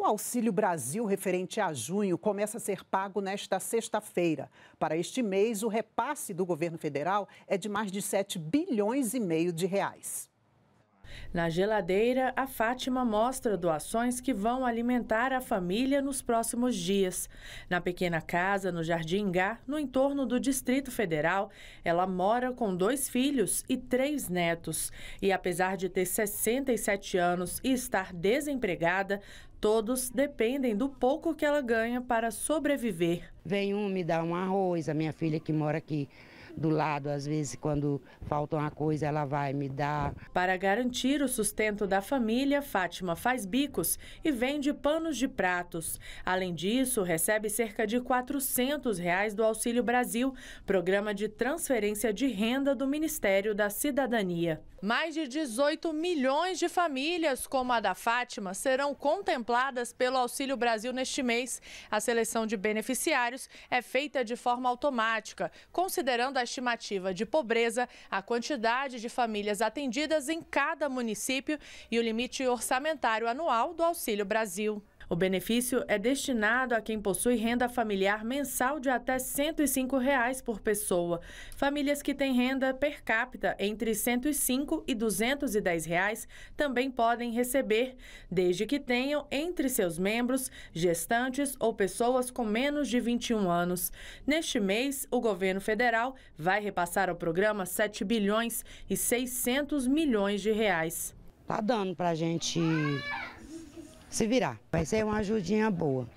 O Auxílio Brasil referente a junho começa a ser pago nesta sexta-feira. Para este mês, o repasse do governo federal é de mais de 7 bilhões e meio de reais. Na geladeira, a Fátima mostra doações que vão alimentar a família nos próximos dias. Na pequena casa, no Jardim Gá, no entorno do Distrito Federal, ela mora com dois filhos e três netos. E apesar de ter 67 anos e estar desempregada, Todos dependem do pouco que ela ganha para sobreviver. Vem um me dar um arroz, a minha filha que mora aqui do lado, às vezes quando falta uma coisa ela vai me dar. Para garantir o sustento da família, Fátima faz bicos e vende panos de pratos. Além disso, recebe cerca de 400 reais do Auxílio Brasil, programa de transferência de renda do Ministério da Cidadania. Mais de 18 milhões de famílias, como a da Fátima, serão contempladas pelo Auxílio Brasil neste mês. A seleção de beneficiários é feita de forma automática, considerando da estimativa de pobreza, a quantidade de famílias atendidas em cada município e o limite orçamentário anual do Auxílio Brasil. O benefício é destinado a quem possui renda familiar mensal de até R$ 105 reais por pessoa. Famílias que têm renda per capita entre R$ 105 e R$ 210 reais também podem receber, desde que tenham entre seus membros gestantes ou pessoas com menos de 21 anos. Neste mês, o governo federal vai repassar ao programa 7 bilhões e 600 milhões de reais. Tá dando para a gente se virar. Vai ser uma ajudinha boa.